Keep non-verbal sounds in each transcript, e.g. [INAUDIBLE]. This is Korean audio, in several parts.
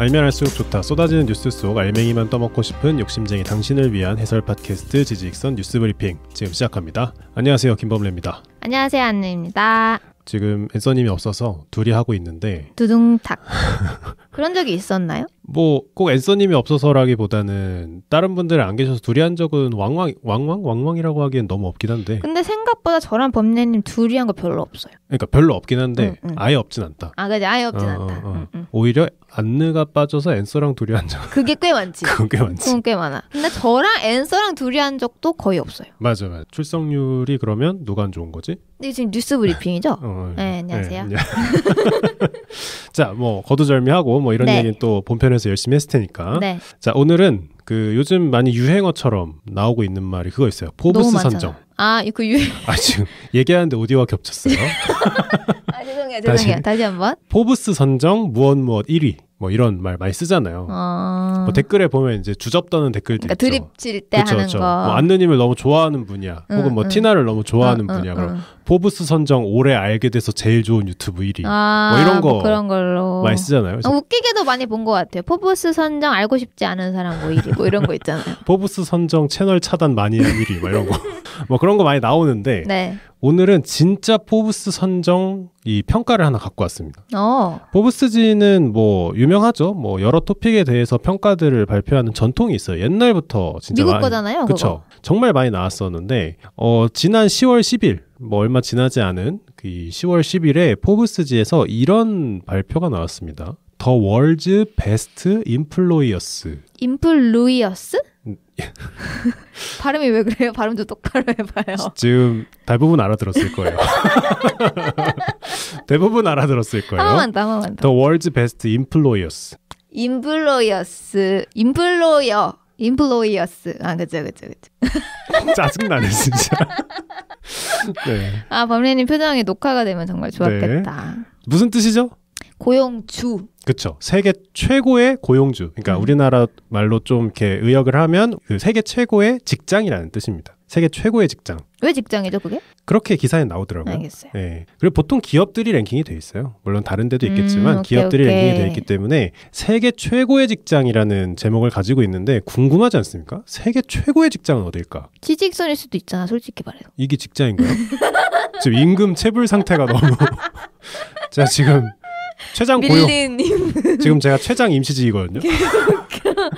알면 알수록 좋다. 쏟아지는 뉴스 속 알맹이만 떠먹고 싶은 욕심쟁이 당신을 위한 해설 팟캐스트 지직선 뉴스 브리핑 지금 시작합니다. 안녕하세요 김범래입니다. 안녕하세요 안내입니다. 지금 앤서님이 없어서 둘이 하고 있는데 두둥탁 [LAUGHS] 그런 적이 있었나요? 뭐 꼭 앤서님이 없어서라기보다는 다른 분들 안 계셔서 둘이 한 적은 왕왕 왕왕 왕왕이라고 하기엔 너무 없긴 한데. 근데 생각보다 저랑 범례님 둘이 한거 별로 없어요. 그러니까 별로 없긴 한데 응, 응. 아예 없진 않다. 아 그지 아예 없진 어, 어 않다. 어, 어. 응, 오히려 안느가 빠져서 앤서랑 둘이 한 적. 그게 꽤 많지. [LAUGHS] 그건 꽤 많지. 그건 꽤 많아. 근데 저랑 앤서랑 둘이 한 적도 거의 없어요. 맞아 맞아. 출석률이 그러면 누가 안 좋은 거지? 이게 지금 뉴스 브리핑이죠? [LAUGHS] 어, 어. 네, 안녕하세요. 네, [LAUGHS] 자뭐 거두절미하고 뭐뭐 이런 네. 얘기는 또 본편에서 열심히 했을 테니까. 네. 자, 오늘은 그 요즘 많이 유행어처럼 나오고 있는 말이 그거 있어요. 포브스 선정. 아, 그 유행. [LAUGHS] 아, 지금 얘기하는데 오디오와 겹쳤어요. [LAUGHS] 아, 죄송해요. 죄송해요. 다시, 다시 한번. 포브스 선정 무언 무엇 1위. 뭐 이런 말 많이 쓰잖아요. 어... 뭐 댓글에 보면 이제 주접 떠는 댓글들 그러니까 드립질 때 하는 그쵸. 거. 뭐 안느님을 너무 좋아하는 분이야. 응, 혹은 뭐 응. 티나를 너무 좋아하는 응, 분이야. 그럼 포브스 선정 올해 알게 돼서 제일 좋은 유튜브 1위. 아, 뭐 이런 거뭐 그런 걸로 많이 쓰잖아요. 아, 웃기게도 많이 본 것 같아요. 포브스 선정 알고 싶지 않은 사람 뭐 1위 뭐 이런 거 있잖아요. [LAUGHS] 포브스 선정 채널 차단 많이 한 1위 뭐 이런 거. [LAUGHS] 뭐 그런 거 많이 나오는데 네. 오늘은 진짜 포브스 선정 이 평가를 하나 갖고 왔습니다. 어. 포브스지는 뭐 유명하죠. 뭐 여러 토픽에 대해서 평가들을 발표하는 전통이 있어요. 옛날부터 진짜 미국 많이, 거잖아요. 그렇죠. 정말 많이 나왔었는데 어 지난 10월 10일 뭐 얼마 지나지 않은 그 10월 10일에 포브스지에서 이런 발표가 나왔습니다. 더 월즈 베스트 인플루이어스. 인플루이어스? [LAUGHS] 발음이 왜 그래요? 발음 좀 똑바로 해봐요. 지금 대부분 알아들었을 거예요. [LAUGHS] 대부분 알아들었을 거예요. 한번만 더, 한번만 더. The world's best employers. employers, employer, employers. 아, 그죠, 그죠, 그죠. 짜증나네, 진짜. [LAUGHS] 네. 아, 범리님 표정이 녹화가 되면 정말 좋았겠다. 네. 무슨 뜻이죠? 고용주. 그쵸. 세계 최고의 고용주. 그러니까 음. 우리나라 말로 좀 이렇게 의역을 하면 그 세계 최고의 직장이라는 뜻입니다. 세계 최고의 직장. 왜 직장이죠, 그게? 그렇게 기사에 나오더라고요. 알겠어요. 네. 그리고 보통 기업들이 랭킹이 돼 있어요. 물론 다른 데도 음, 있겠지만 음, 오케이, 기업들이 오케이. 랭킹이 돼 있기 때문에 세계 최고의 직장이라는 제목을 가지고 있는데 궁금하지 않습니까? 세계 최고의 직장은 어딜까? 취직선일 수도 있잖아, 솔직히 말해서. 이게 직장인가요? [LAUGHS] 지금 임금 체불 상태가 너무 제 [LAUGHS] 지금 최장 고용 [LAUGHS] 지금 제가 최장 임시직이거든요. 그러니까.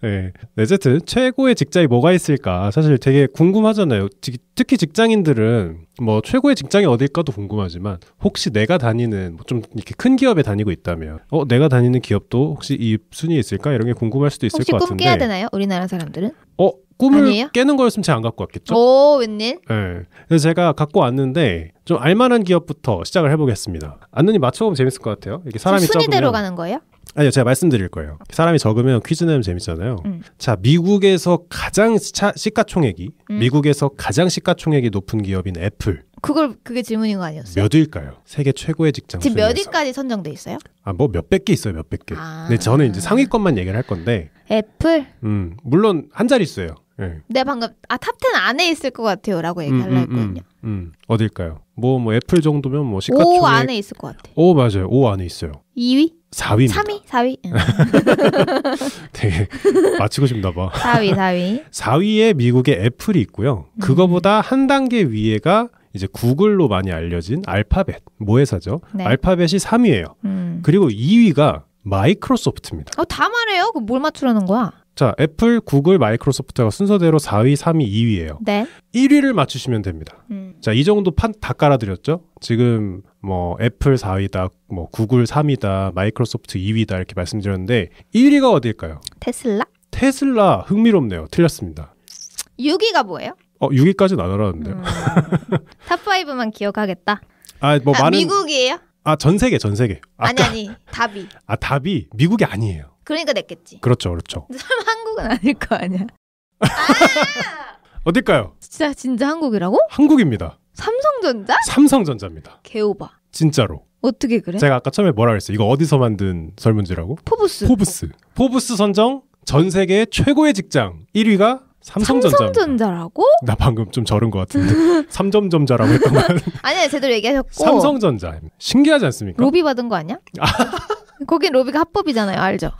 네. 네, 어쨌든 최고의 직장이 뭐가 있을까 사실 되게 궁금하잖아요. 특히 직장인들은 뭐 최고의 직장이 어딜까도 궁금하지만 혹시 내가 다니는 뭐 좀 이렇게 큰 기업에 다니고 있다면 어 내가 다니는 기업도 혹시 이순위 있을까 이런 게 궁금할 수도 있을 것 같은데 혹시 꿈 깨야 되나요? 우리나라 사람들은? 어 꿈을 아니에요? 깨는 거였으면 제가 안 갖고 왔겠죠. 오, 웬일? 네. 그래서 제가 갖고 왔는데 좀 알만한 기업부터 시작을 해보겠습니다. 안느님 맞춰보면 재밌을 것 같아요. 이게 사람이 순위대로 적으면... 가는 거예요? 아니요, 제가 말씀드릴 거예요. 사람이 적으면 퀴즈 내면 재밌잖아요. 음. 자, 미국에서 가장 차, 시가총액이 음. 미국에서 가장 시가총액이 높은 기업인 애플. 그걸 그게 질문인 거 아니었어요? 몇 위일까요? 세계 최고의 직장 지금 몇 위까지 선정돼 있어요? 아, 뭐 몇백 개 있어요, 몇백 개. 아. 근데 저는 이제 상위권만 얘기를 할 건데. 애플. 음, 물론 한 자리 수예요. 예. 네. 내가 방금 아 탑10 안에 있을 것 같아요라고 얘기하려 음, 음, 음, 했거든요. 음, 음. 어딜까요? 뭐뭐 뭐 애플 정도면 뭐 시가총액 5 안에 있을 것 같아. 5 맞아요. 5 안에 있어요. 2위? 4위 3위? 4위? 되게 맞히고 싶나 봐. 4위, 4위. 4위에 미국의 애플이 있고요. 그거보다 음. 한 단계 위에가 이제 구글로 많이 알려진 알파벳 모회사죠. 네. 알파벳이 3위예요. 음. 그리고 2위가 마이크로소프트입니다. 어, 다 말해요. 그뭘 맞추라는 거야? 자, 애플, 구글, 마이크로소프트가 순서대로 4위, 3위, 2위예요. 네. 1위를 맞추시면 됩니다. 음. 자, 이 정도 판 다 깔아드렸죠? 지금 뭐 애플 4위다, 뭐 구글 3위다, 마이크로소프트 2위다 이렇게 말씀드렸는데 1위가 어디일까요? 테슬라? 테슬라 흥미롭네요. 틀렸습니다. 6위가 뭐예요? 어, 6위까지는 안알았는데 음. [LAUGHS] 탑5만 기억하겠다. 아, 뭐 아, 많은 미국이에요? 아, 전 세계, 전 세계. 아까, 아니, 아니, 아, 답이. 아, 답이 미국이 아니에요. 그러니까 냈겠지. 그렇죠, 그렇죠. [LAUGHS] 설마 한국은 아닐 거 아니야. 아! 어딜까요? 진짜, 진짜 한국이라고? 한국입니다. 삼성전자? 삼성전자입니다. 개오바. 진짜로. 어떻게 그래? 제가 아까 처음에 뭐라 그랬어요? 이거 어디서 만든 설문지라고? 포브스. 포브스. 포브스 선정 전 세계 최고의 직장 1위가 삼성전자. 삼성전자라고? 나 방금 좀 저른 것 같은데. [LAUGHS] 삼점점자라고 했던 건. [LAUGHS] 아니야, 제대로 얘기하셨고. 삼성전자. 신기하지 않습니까? 로비 받은 거 아니야? 아. [LAUGHS] 거긴 로비가 합법이잖아요, 알죠?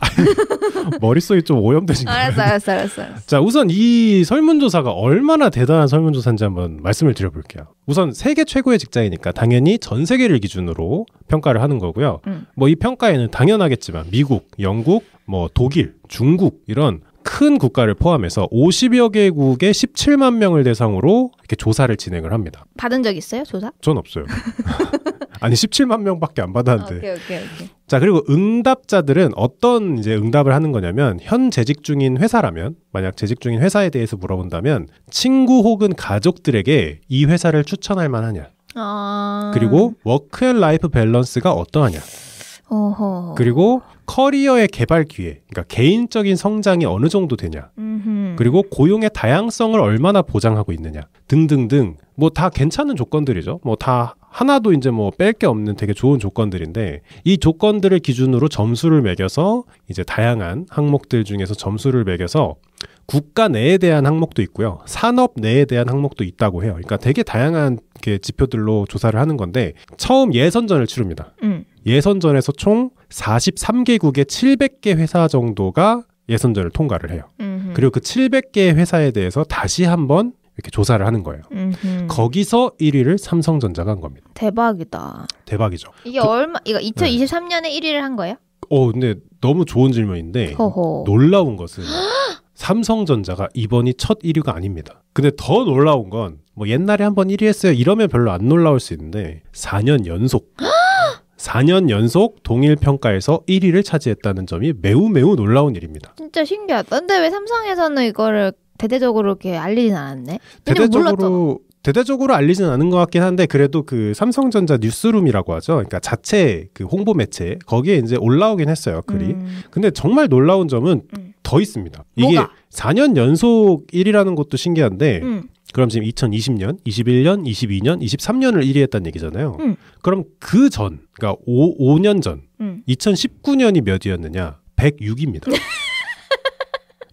머릿속이 좀 오염되신 거 알았어, 알았어, 알았어, 알았어. 자, 우선 이 설문조사가 얼마나 대단한 설문조사인지 한번 말씀을 드려볼게요. 우선 세계 최고의 직장이니까 당연히 전 세계를 기준으로 평가를 하는 거고요. 음. 뭐이 평가에는 당연하겠지만 미국, 영국, 뭐 독일, 중국 이런 큰 국가를 포함해서 50여 개국의 17만 명을 대상으로 이렇게 조사를 진행을 합니다. 받은 적 있어요, 조사? 전 없어요. [LAUGHS] 아니 17만 명밖에 안 받았는데. 오케이, 오케이, 오케이. 자 그리고 응답자들은 어떤 이제 응답을 하는 거냐면 현 재직 중인 회사라면 만약 재직 중인 회사에 대해서 물어본다면 친구 혹은 가족들에게 이 회사를 추천할 만하냐. 아... 그리고 워크앤라이프 밸런스가 어떠하냐. 어허. 그리고 커리어의 개발 기회, 그러니까 개인적인 성장이 어느 정도 되냐, 음흠. 그리고 고용의 다양성을 얼마나 보장하고 있느냐, 등등등, 뭐 다 괜찮은 조건들이죠. 뭐 다 하나도 이제 뭐 뺄 게 없는 되게 좋은 조건들인데, 이 조건들을 기준으로 점수를 매겨서 이제 다양한 항목들 중에서 점수를 매겨서 국가 내에 대한 항목도 있고요. 산업 내에 대한 항목도 있다고 해요. 그러니까 되게 다양한 지표들로 조사를 하는 건데 처음 예선전을 치릅니다. 음. 예선전에서 총 43개국의 700개 회사 정도가 예선전을 통과를 해요. 음흠. 그리고 그7 0 0개 회사에 대해서 다시 한번 이렇게 조사를 하는 거예요. 음흠. 거기서 1위를 삼성전자가 한 겁니다. 대박이다. 대박이죠. 이게 그, 얼마 이거 2023년에 네. 1위를 한 거예요? 어, 근데 너무 좋은 질문인데 허허. 놀라운 것은 삼성전자가 이번이 첫 1위가 아닙니다. 근데 더 놀라운 건 뭐 옛날에 한번 1위 했어요. 이러면 별로 안 놀라울 수 있는데 4년 연속 4년 연속 동일 평가에서 1위를 차지했다는 점이 매우 매우 놀라운 일입니다. 진짜 신기하다. 근데 왜 삼성에서는 이거를 대대적으로 이렇게 알리진 않았네? 대대적으로 몰랐잖아. 대대적으로 알리진 않은 것 같긴 한데 그래도 그 삼성전자 뉴스룸이라고 하죠. 그러니까 자체 그 홍보 매체 거기에 이제 올라오긴 했어요 글이. 음. 근데 정말 놀라운 점은 음. 더 있습니다. 이게 뭐가? 4년 연속 1위라는 것도 신기한데 음. 그럼 지금 2020년, 21년, 22년, 23년을 1위 했다는 얘기잖아요. 음. 그럼 그 전, 그러니까 5, 5년 전, 음. 2019년이 몇이었느냐? 106입니다.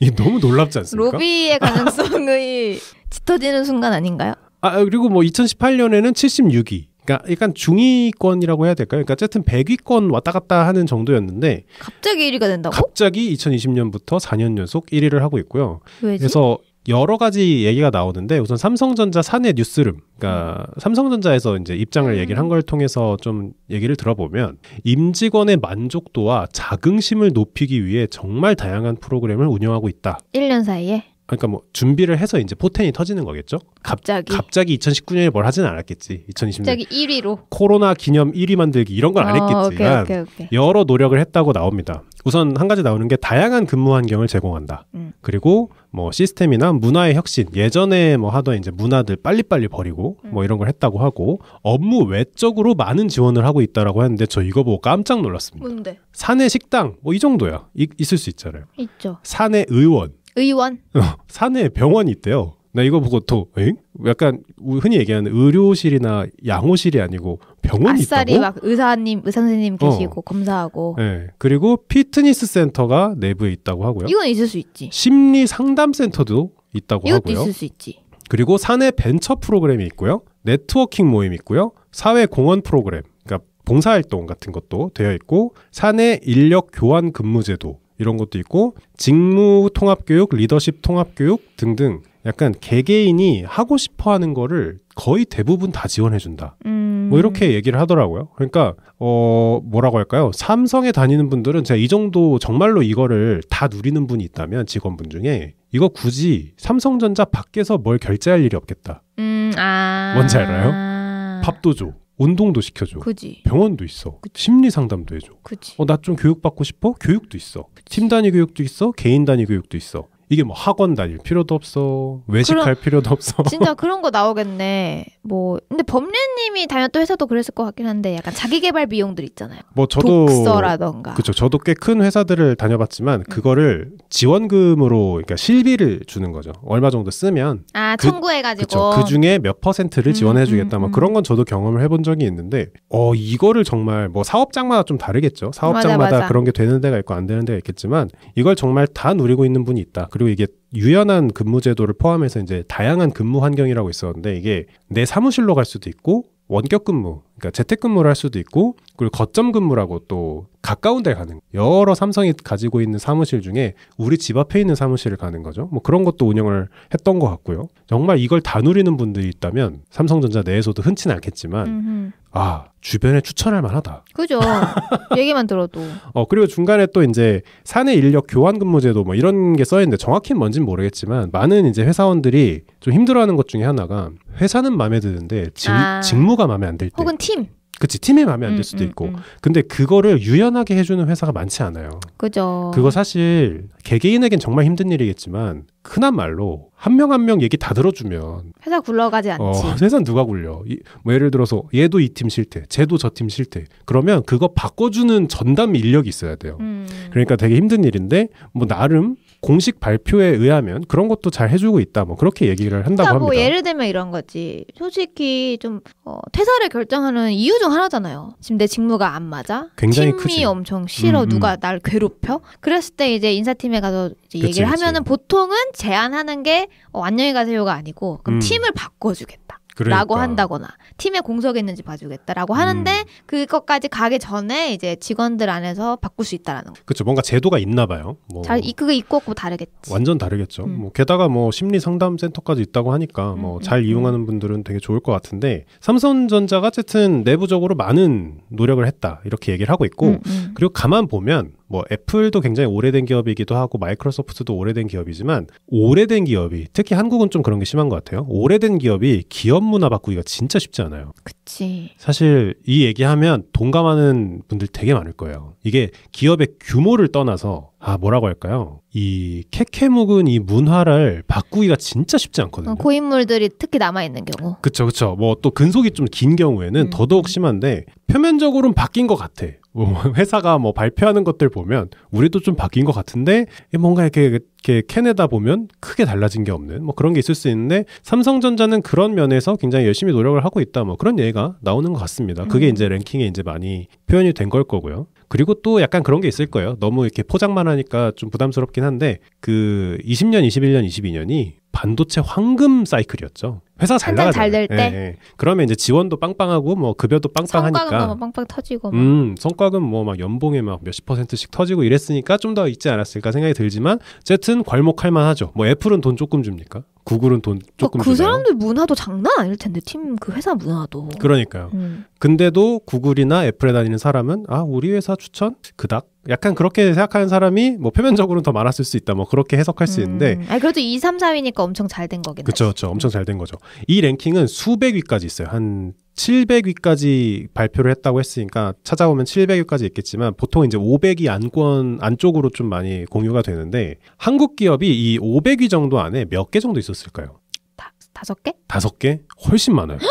이 너무 놀랍지 않습니까? 로비의 가능성이 [LAUGHS] 짙어지는 순간 아닌가요? 아 그리고 뭐 2018년에는 76위. 그러니까 약간 중위권이라고 해야 될까요? 그러니까 어쨌든 100위권 왔다 갔다 하는 정도였는데 갑자기 1위가 된다고? 갑자기 2020년부터 4년 연속 1위를 하고 있고요. 왜지? 그래서 여러 가지 얘기가 나오는데 우선 삼성전자 사내 뉴스룸, 그러니까 음. 삼성전자에서 이제 입장을 음. 얘기를 한 걸 통해서 좀 얘기를 들어보면 임직원의 만족도와 자긍심을 높이기 위해 정말 다양한 프로그램을 운영하고 있다. 1년 사이에? 그러니까 뭐 준비를 해서 이제 포텐이 터지는 거겠죠? 갑자기 갑자기 2019년에 뭘 하진 않았겠지. 2020년 갑자기 1위로 코로나 기념 1위 만들기 이런 건안 어, 아, 했겠지만 오케이, 오케이, 오케이. 여러 노력을 했다고 나옵니다. 우선 한 가지 나오는 게 다양한 근무 환경을 제공한다. 음. 그리고 뭐 시스템이나 문화의 혁신 예전에 뭐 하던 이제 문화들 빨리빨리 버리고 음. 뭐 이런 걸 했다고 하고 업무 외적으로 많은 지원을 하고 있다라고 했는데저 이거 보고 깜짝 놀랐습니다. 뭔데? 사내 식당 뭐 이 정도야 이, 있을 수 있잖아요. 있죠. 사내 의원 의원. 어, 산에 병원이 있대요. 나 이거 보고 또 엥? 약간 흔히 얘기하는 의료실이나 양호실이 아니고 병원이 아싸리 있다고? 막 의사님, 의사 선생님 어. 계시고 어. 검사하고. 네. 그리고 피트니스 센터가 내부에 있다고 하고요. 이건 있을 수 있지. 심리 상담 센터도 있다고 이것도 하고요. 있을 수 있지. 그리고 사내 벤처 프로그램이 있고요. 네트워킹 모임이 있고요. 사회 공헌 프로그램, 그러니까 봉사활동 같은 것도 되어 있고 사내 인력 교환 근무제도 이런 것도 있고 직무 통합 교육, 리더십 통합 교육 등등 약간 개개인이 하고 싶어 하는 거를 거의 대부분 다 지원해 준다. 음... 뭐 이렇게 얘기를 하더라고요. 그러니까 어 뭐라고 할까요? 삼성에 다니는 분들은 제가 이 정도 정말로 이거를 다 누리는 분이 있다면 직원분 중에 이거 굳이 삼성전자 밖에서 뭘 결제할 일이 없겠다. 음... 아... 뭔지 알아요? 밥도 줘. 운동도 시켜줘. 그지. 병원도 있어. 그치. 심리 상담도 해줘. 어, 나 좀 교육받고 싶어? 교육도 있어. 그치. 팀 단위 교육도 있어. 개인 단위 교육도 있어. 이게 뭐 학원 다닐 필요도 없어 외식할 그럼, 필요도 없어 [LAUGHS] 진짜 [LAUGHS] 그런 거 나오겠네 뭐 근데 법례님이 다녔던 회사도 그랬을 것 같긴 한데 약간 자기개발 비용들 있잖아요 뭐 저도 독서라던가 그쵸 저도 꽤 큰 회사들을 다녀봤지만 음. 그거를 지원금으로 그러니까 실비를 주는 거죠 얼마 정도 쓰면 아 그, 청구해가지고 그 중에 몇 퍼센트를 음, 지원해주겠다 음, 음, 음. 그런 건 저도 경험을 해본 적이 있는데 어 이거를 정말 뭐 사업장마다 좀 다르겠죠 사업장마다 맞아, 맞아. 그런 게 되는 데가 있고 안 되는 데가 있겠지만 이걸 정말 다 누리고 있는 분이 있다 그리고 이게 유연한 근무 제도를 포함해서 이제 다양한 근무 환경이라고 있었는데 이게 내 사무실로 갈 수도 있고 원격 근무 그러니까 재택근무를 할 수도 있고 그리고 거점 근무라고 또 가까운 데 가는 여러 삼성이 가지고 있는 사무실 중에 우리 집 앞에 있는 사무실을 가는 거죠. 뭐 그런 것도 운영을 했던 것 같고요. 정말 이걸 다 누리는 분들이 있다면 삼성전자 내에서도 흔치는 않겠지만 음흠. 아 주변에 추천할 만하다. 그죠. [LAUGHS] 얘기만 들어도. 어 그리고 중간에 또 이제 사내 인력 교환 근무제도 뭐 이런 게 써 있는데 정확히 뭔진 모르겠지만 많은 이제 회사원들이 좀 힘들어하는 것 중에 하나가 회사는 마음에 드는데 직, 아. 직무가 마음에 안 들 때. 혹은 팀. 그치 팀에 마음에 안들 음, 수도 음, 있고 음. 근데 그거를 유연하게 해주는 회사가 많지 않아요. 그죠. 그거 사실 개개인에겐 정말 힘든 일이겠지만 흔한 말로 한 명 한명 한 명 얘기 다 들어주면 회사 굴러가지 어, 않지. 어, 회사 누가 굴려? 이, 뭐 예를 들어서 얘도 이 팀 싫대, 쟤도 저 팀 싫대. 그러면 그거 바꿔주는 전담 인력이 있어야 돼요. 음. 그러니까 되게 힘든 일인데 뭐 나름 공식 발표에 의하면 그런 것도 잘 해주고 있다. 뭐 그렇게 얘기를 한다고 그니까뭐 예를 들면 이런 거지. 솔직히 좀 어, 퇴사를 결정하는 이유 중 하나잖아요. 지금 내 직무가 안 맞아. 굉장히 팀이 크지. 엄청 싫어. 음, 음. 누가 날 괴롭혀. 그랬을 때 이제 인사팀에 가서 이제 그치, 얘기를 하면은 그치. 보통은 제안하는 게 어, 안녕히 가세요가 아니고 그럼 음. 팀을 바꿔주겠다. 그러니까. 라고 그러니까. 한다거나 팀에 공석했는지 봐주겠다라고 음. 하는데 음. 그것까지 가기 전에 이제 직원들 안에서 바꿀 수 있다라는 거. 그렇죠. 뭔가 제도가 있나 봐요. 뭐잘 그게 있고 없고 다르겠지. 완전 다르겠죠. 음. 뭐 게다가 뭐 심리 상담 센터까지 있다고 하니까 음, 뭐잘 음, 음. 이용하는 분들은 되게 좋을 것 같은데 삼성전자가 어쨌든 내부적으로 많은 노력을 했다 이렇게 얘기를 하고 있고 그리고 가만 보면 뭐 애플도 굉장히 오래된 기업이기도 하고 마이크로소프트도 오래된 기업이지만 오래된 기업이 특히 한국은 좀 그런 게 심한 것 같아요. 오래된 기업이 기업 문화 바꾸기가 진짜 쉽지 않아요. 그치. 사실 이 얘기하면 동감하는 분들 되게 많을 거예요. 이게 기업의 규모를 떠나서 아 뭐라고 할까요? 이 케케묵은 이 문화를 바꾸기가 진짜 쉽지 않거든요. 어, 고인물들이 특히 남아 있는 경우. 그쵸 그쵸. 뭐또 근속이 좀 긴 경우에는 음. 더더욱 심한데 표면적으로는 바뀐 것 같아. 뭐 [LAUGHS] 회사가 뭐 발표하는 것들 보면 우리도 좀 바뀐 것 같은데 뭔가 이렇게 이렇게 캐내다 보면 크게 달라진 게 없는 뭐 그런 게 있을 수 있는데 삼성전자는 그런 면에서 굉장히 열심히 노력을 하고 있다 뭐 그런 얘기가 나오는 것 같습니다. 그게 음. 이제 랭킹에 이제 많이 표현이 된 걸 거고요. 그리고 또 약간 그런 게 있을 거예요. 너무 이렇게 포장만 하니까 좀 부담스럽긴 한데 그 20년, 21년, 22년이 반도체 황금 사이클이었죠. 회사 잘 나갈 잘될 때. 예, 예. 그러면 이제 지원도 빵빵하고 뭐 급여도 빵빵하니까. 성과금 뭐 빵빵 터지고. 막. 뭐. 음, 성과금 뭐 막 연봉에 막 몇십 퍼센트씩 터지고 이랬으니까 좀 더 있지 않았을까 생각이 들지만 쨌든 괄목할 만하죠. 뭐 애플은 돈 조금 줍니까? 구글은 돈 어, 조금 어, 그 주나요? 사람들 문화도 장난 아닐 텐데 팀 그 회사 문화도. 그러니까요. 음. 근데도 구글이나 애플에 다니는 사람은 아 우리 회사 추천 그닥 약간 그렇게 생각하는 사람이 뭐 표면적으로는 더 많았을 수 있다. 뭐 그렇게 해석할 음. 수 있는데. 아 그래도 2, 3, 4위니까 엄청 잘 된 거겠네. 그렇죠, 그렇죠. 엄청 잘 된 거죠. 이 랭킹은 수백 위까지 있어요. 한 700위까지 발표를 했다고 했으니까 찾아보면 700위까지 있겠지만 보통 이제 500위 안권 안쪽으로 좀 많이 공유가 되는데 한국 기업이 이 500위 정도 안에 몇 개 정도 있었을까요? 다, 다섯 개? 다섯 개? 훨씬 많아요. [GASPS]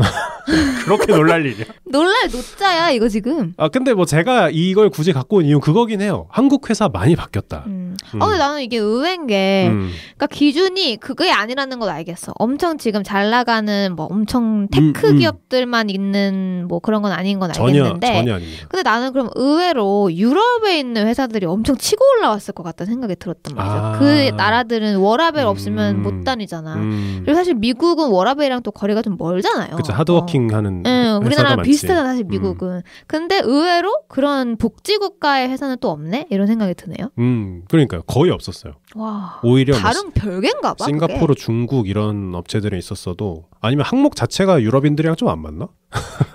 [LAUGHS] 그렇게 놀랄 일이야? 놀랄 노자야 이거 지금. 아 근데 뭐 제가 이걸 굳이 갖고 온이유 그거긴 해요. 한국 회사 많이 바뀌었다. 음. 음. 어 나는 이게 의외인 게, 음. 그러니까 기준이 그게 아니라는 걸 알겠어. 엄청 지금 잘 나가는 뭐 엄청 음, 테크 음. 기업들만 있는 뭐 그런 건 아닌 건 알겠는데. 전혀 전혀 아닙니다. 근데 나는 그럼 의외로 유럽에 있는 회사들이 엄청 치고 올라왔을 것 같다는 생각이 들었단 말이죠. 아. 그 나라들은 워라벨 없으면 음. 못 다니잖아. 그리고 사실 미국은 워라벨이랑 또 거리가 좀 멀잖아요. 그쵸. 맞아. 하드워킹 어. 하는 네, 우리나라랑 비슷하다 사실 음. 미국은. 음. 근데 의외로 그런 복지국가의 회사는 또 없네? 이런 생각이 드네요. 음, 그러니까요. 거의 없었어요. 와. 오히려 뭐 다른 뭐, 별개인가 봐. 싱가포르, 그게. 중국 이런 업체들에 있었어도 아니면 항목 자체가 유럽인들이랑 좀 안 맞나?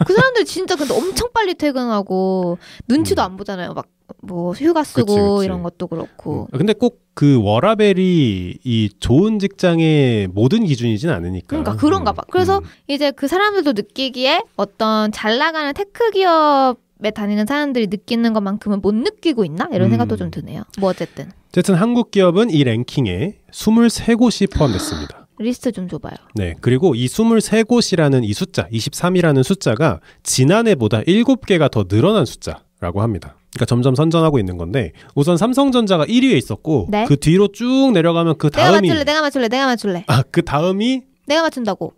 그 사람들 진짜 근데 엄청 빨리 퇴근하고 눈치도 음. 안 보잖아요. 막뭐 휴가 쓰고 그치, 그치. 이런 것도 그렇고. 음. 근데 꼭 그 워라벨이 이 좋은 직장의 모든 기준이진 않으니까. 그러니까 그런가 봐. 음. 그래서 음. 이제 그 사람들도 느끼기에 어떤 잘 나가는 테크 기업에 다니는 사람들이 느끼는 것만큼은 못 느끼고 있나 이런 음. 생각도 좀 드네요. 뭐 어쨌든. 어쨌든 한국 기업은 이 랭킹에 23곳이 포함됐습니다. 아, 리스트 좀 줘봐요. 네. 그리고 이 23곳이라는 이 숫자, 23이라는 숫자가 지난해보다 7개가 더 늘어난 숫자라고 합니다. 그러니까 점점 선전하고 있는 건데 우선 삼성전자가 1위에 있었고 네? 그 뒤로 쭉 내려가면 그 다음이 내가 맞출래 내가 맞출래 내가 맞출래 아그 다음이 내가 맞춘다고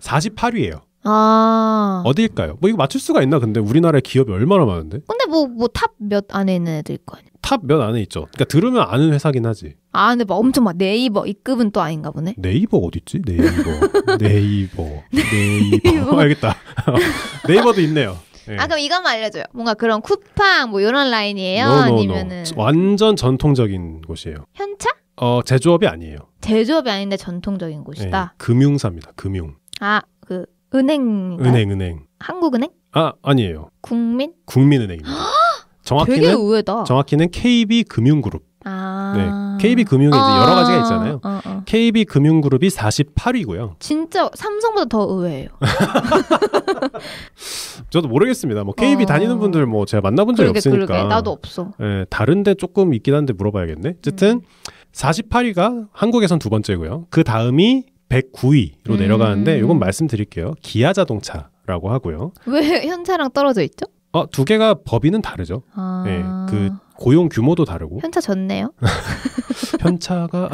48위예요. 음, 아 어디일까요? 뭐 이거 맞출 수가 있나 근데 우리나라에 기업이 얼마나 많은데? 근데 뭐뭐 탑 몇 안에 있는 애들 거 아니야. 탑 몇 안에 있죠. 그러니까 들으면 아는 회사긴 하지. 아 근데 막 뭐 엄청 막 네이버 이급은 또 아닌가 보네. 네이버 어딨지? 네이버 [LAUGHS] [LAUGHS] 네이버, 네이버. 알겠다. [LAUGHS] 어, 네이버도 있네요. 네. 아 그럼 이것만 알려줘요. 뭔가 그런 쿠팡 뭐 이런 라인이에요? No, no, 아니면은 완전 전통적인 곳이에요. 현차? 어 제조업이 아니에요. 제조업이 아닌데 전통적인 곳이다. 네, 금융사입니다. 금융. 아그 은행. 은행 은행. 한국은행? 아 아니에요. 국민? 국민은행입니다. [GASPS] 정확히는 되게 의외다. 정확히는 KB 금융그룹. 아. 네. KB 금융이 이제 아, 여러 가지가 있잖아요. 어, 어. KB 금융그룹이 48위고요. 진짜 삼성보다 더 의외예요. [LAUGHS] 저도 모르겠습니다. 뭐 KB 어... 다니는 분들 뭐 제가 만나본 적이 그러게, 없으니까. 그러게. 나도 없어. 예, 다른데 조금 있긴 한데 물어봐야겠네. 어쨌든 음. 48위가 한국에선 두 번째고요. 그 다음이 109위로 음. 내려가는데 이건 말씀드릴게요. 기아 자동차라고 하고요. 왜 현차랑 떨어져 있죠? 어, 두 개가 법인은 다르죠. 아... 예, 그 고용 규모도 다르고 현차 졌네요. [LAUGHS] 현차가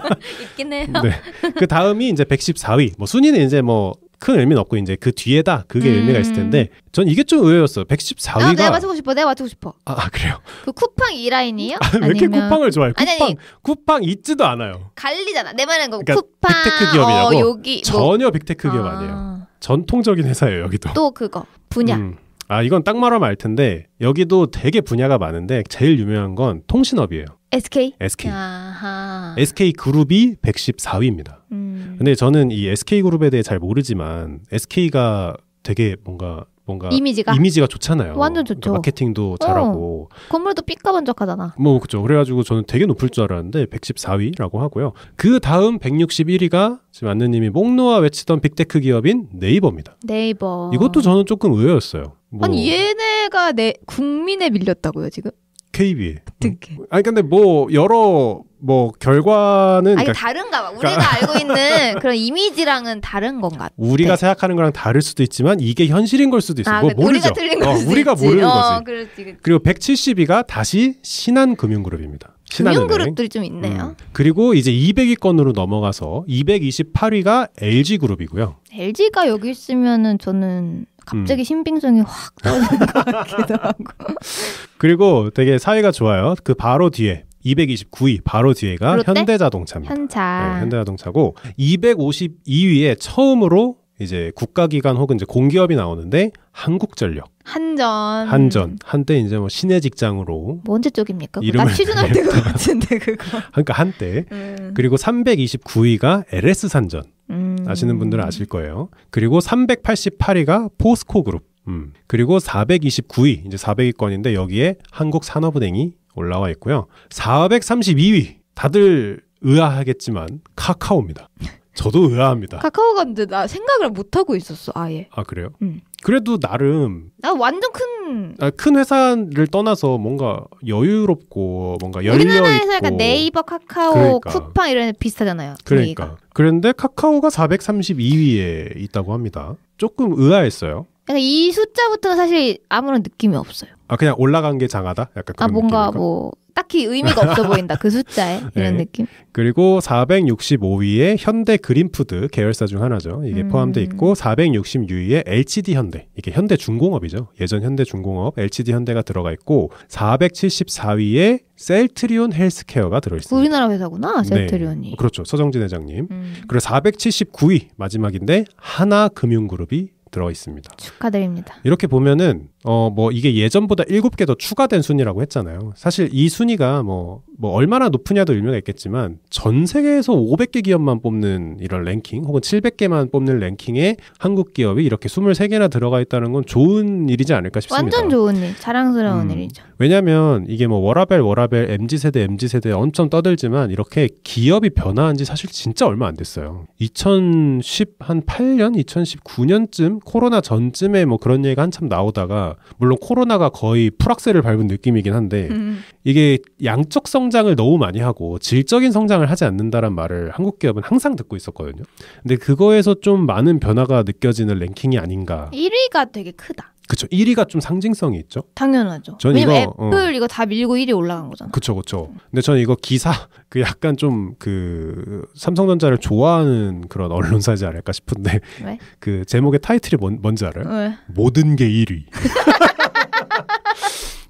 [LAUGHS] 있긴 해요. 네. 그 다음이 이제 114위. 뭐 순위는 이제 뭐 큰 의미는 없고 이제 그 뒤에다 그게 음... 의미가 있을 음. 텐데 전 이게 좀 의외였어요. 114위가 아, 내가 네, 맞추고 싶어. 내가 네, 맞추고 싶어. 아, 아 그래요. 그 쿠팡 2라인이요? 아, 아니면... 이렇게 쿠팡을 좋아해요? 쿠팡 아니, 아니. 쿠팡 있지도 않아요. 갈리잖아. 내 말은 그러니까 쿠팡 빅테크 어, 기업이라고 어, 여기 뭐... 전혀 빅테크 기업 아... 니에요 전통적인 회사예요 여기도. 또 그거 분야. 음. 아, 이건 딱 말하면 알 텐데 여기도 되게 분야가 많은데 제일 유명한 건 통신업이에요. SK? SK. 아하. SK 그룹이 114위입니다. 음. 근데 저는 이 SK 그룹에 대해 잘 모르지만 SK가 되게 뭔가 뭔가 이미지가 이미지가 좋잖아요. 완전 그러니까 좋죠. 마케팅도 어. 잘하고 어. 건물도 삐까번쩍하잖아. 뭐 그렇죠. 그래가지고 저는 되게 높을 줄 알았는데 114위라고 하고요. 그 다음 161위가 지금 안느님이 목 놓아 외치던 빅테크 기업인 네이버입니다. 네이버. 이것도 저는 조금 의외였어요. 뭐 아니 얘네가 내 국민에 밀렸다고요 지금? KB. 특히. 아니 근데 뭐 여러 뭐 결과는 아니 그러니까, 다른가 봐. 그러니까 우리가 그러니까, 알고 [LAUGHS] 있는 그런 이미지랑은 다른 건같 우리가 네. 생각하는 거랑 다를 수도 있지만 이게 현실인 걸 수도 있어. 아, 뭐 그 모르죠. 우리가 틀린 어, 우리가 모르는 어, 거지. 그렇지, 그렇지. 그리고 172가 다시 신한금융그룹입니다. 신한 금융그룹들이 좀 있네요. 음. 그리고 이제 200위권으로 넘어가서 228위가 LG그룹이고요. LG가 여기 있으면은 저는 갑자기 음. 신빙성이 확 떨어지는 것 같기도 하고. [LAUGHS] 그리고 되게 사이가 좋아요. 그 바로 뒤에 229위 바로 뒤에가 롯데? 현대자동차입니다. 현차. 네, 현대자동차고 252위에 처음으로 이제 국가기관 혹은 이제 공기업이 나오는데 한국전력. 한전. 한전. 한때 이제 뭐 신의 직장으로. 뭐 언제 쪽입니까? 이름나 취준할 네. 때거 같은데 그거. [LAUGHS] 그러니까 한때. 음. 그리고 329위가 LS 산전. 음. 아시는 분들은 아실 거예요. 그리고 388위가 포스코 그룹. 음. 그리고 429위 이제 400위권인데 여기에 한국산업은행이 올라와 있고요. 432위 다들 의아하겠지만 카카오입니다. 저도 의아합니다. 카카오가 근데 나 생각을 못 하고 있었어 아예. 아 그래요? 음. 그래도 나름 나 완전 큰큰 아, 회사를 떠나서 뭔가 여유롭고 뭔가 열려 우리나라에서 약간 네이버, 카카오, 그러니까. 쿠팡 이런 애 비슷하잖아요. 그 그러니까 분위기 그런데 카카오가 432위에 있다고 합니다. 조금 의아했어요. 그러니까 이 숫자부터는 사실 아무런 느낌이 없어요. 아 그냥 올라간 게 장하다. 약간 그런 아 뭔가 느낌일까? 뭐 딱히 의미가 없어 보인다. 그 숫자에 [LAUGHS] 이런 네. 느낌. 그리고 465위에 현대 그린푸드 계열사 중 하나죠. 이게 음. 포함돼 있고 466위에 LCD 현대. 이게 현대 중공업이죠. 예전 현대 중공업 LCD 현대가 들어가 있고 474위에 셀트리온 헬스케어가 들어 있습니다. 우리나라 회사구나. 네. 셀트리온이. 네. 그렇죠. 서정진 회장님. 음. 그리고 479위 마지막인데 하나금융그룹이 들어 있습니다. 축하드립니다. 이렇게 보면은 어, 뭐 이게 예전보다 일곱 개 더 추가된 순위라고 했잖아요. 사실 이 순위가 뭐, 뭐 얼마나 높으냐도 유명했겠지만전 세계에서 500개 기업만 뽑는 이런 랭킹 혹은 700개만 뽑는 랭킹에 한국 기업이 이렇게 23개나 들어가 있다는 건 좋은 일이지 않을까 싶습니다. 완전 좋은 일, 자랑스러운 음, 일이죠. 왜냐면 이게 뭐 워라벨, 워라벨, MZ세대, MZ세대 엄청 떠들지만 이렇게 기업이 변화한 지 사실 진짜 얼마 안 됐어요. 2 0 1 8년, 2019년쯤 코로나 전쯤에 뭐 그런 얘기가 한참 나오다가 물론 코로나가 거의 풀악세를 밟은 느낌이긴 한데 음. 이게 양적 성장을 너무 많이 하고 질적인 성장을 하지 않는다란 말을 한국 기업은 항상 듣고 있었거든요. 근데 그거에서 좀 많은 변화가 느껴지는 랭킹이 아닌가. 1위가 되게 크다. 그쵸. 1위가 좀 상징성이 있죠. 당연하죠. 전 이거, 애플 어. 이거 다 밀고 1위 올라간 거잖아. 그쵸, 그쵸. 근데 저는 이거 기사 그 약간 좀 그 삼성전자를 좋아하는 그런 언론사지 않을까 싶은데 왜? [LAUGHS] 그 제목의 타이틀이 뭔, 뭔지 알아요? 왜? 모든 게 1위. [LAUGHS]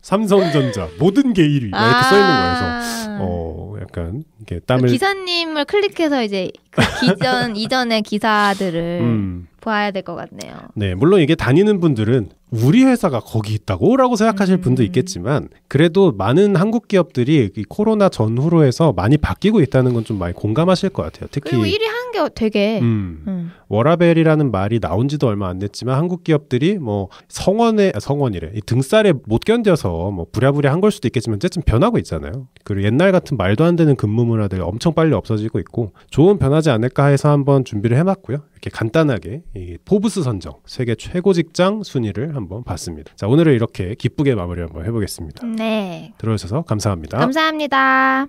삼성전자 모든 게 1위 이렇게 써 있는 거예서어 아. 약간 이렇게 땀을 그 기사님을 클릭해서 이제 그 기전 [LAUGHS] 이전의 기사들을 음. 봐야 될 것 같네요. 네, 물론 이게 다니는 분들은 우리 회사가 거기 있다고? 라고 생각하실 음. 분도 있겠지만, 그래도 많은 한국 기업들이 코로나 전후로 해서 많이 바뀌고 있다는 건 좀 많이 공감하실 것 같아요. 특히. 그리고 1위 한 게 되게. 음, 음. 워라벨이라는 말이 나온 지도 얼마 안 됐지만, 한국 기업들이 뭐 성원에, 아, 성원이래. 등살에 못 견뎌서 뭐 부랴부랴 한 걸 수도 있겠지만, 어쨌든 변하고 있잖아요. 그리고 옛날 같은 말도 안 되는 근무 문화들이 엄청 빨리 없어지고 있고, 좋은 변하지 않을까 해서 한번 준비를 해봤고요. 이렇게 간단하게 이 포브스 선정 세계 최고 직장 순위를 한번 봤습니다. 자, 오늘은 이렇게 기쁘게 마무리 한번 해보겠습니다. 네. 들어주셔서 감사합니다. 감사합니다.